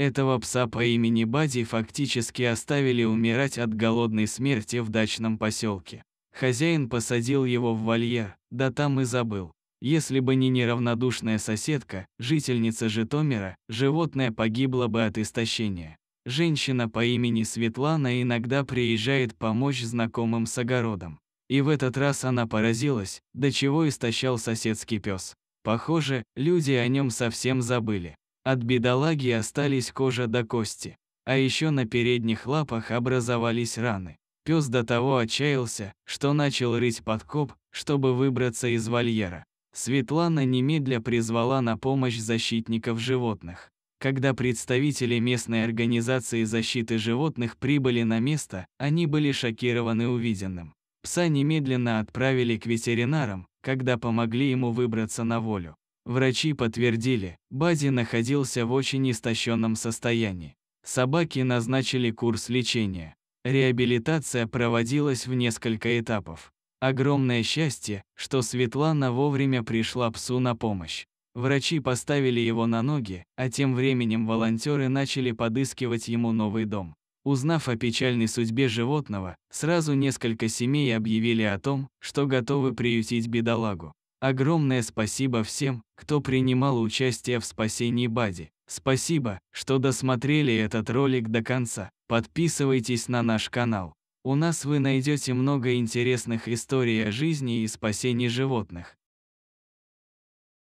Этого пса по имени Бади фактически оставили умирать от голодной смерти в дачном поселке. Хозяин посадил его в вольер, да там и забыл. Если бы не неравнодушная соседка, жительница Житомира, животное погибло бы от истощения. Женщина по имени Светлана иногда приезжает помочь знакомым с огородом. И в этот раз она поразилась, до чего истощал соседский пес. Похоже, люди о нем совсем забыли. От бедолаги остались кожа до кости, а еще на передних лапах образовались раны. Пес до того отчаялся, что начал рыть подкоп, чтобы выбраться из вольера. Светлана немедля призвала на помощь защитников животных. Когда представители местной организации защиты животных прибыли на место, они были шокированы увиденным. Пса немедленно отправили к ветеринарам, когда помогли ему выбраться на волю. Врачи подтвердили, Бази находился в очень истощенном состоянии. Собаке назначили курс лечения. Реабилитация проводилась в несколько этапов. Огромное счастье, что Светлана вовремя пришла псу на помощь. Врачи поставили его на ноги, а тем временем волонтеры начали подыскивать ему новый дом. Узнав о печальной судьбе животного, сразу несколько семей объявили о том, что готовы приютить бедолагу. Огромное спасибо всем, кто принимал участие в спасении Бади. Спасибо, что досмотрели этот ролик до конца. Подписывайтесь на наш канал. У нас вы найдете много интересных историй о жизни и спасении животных.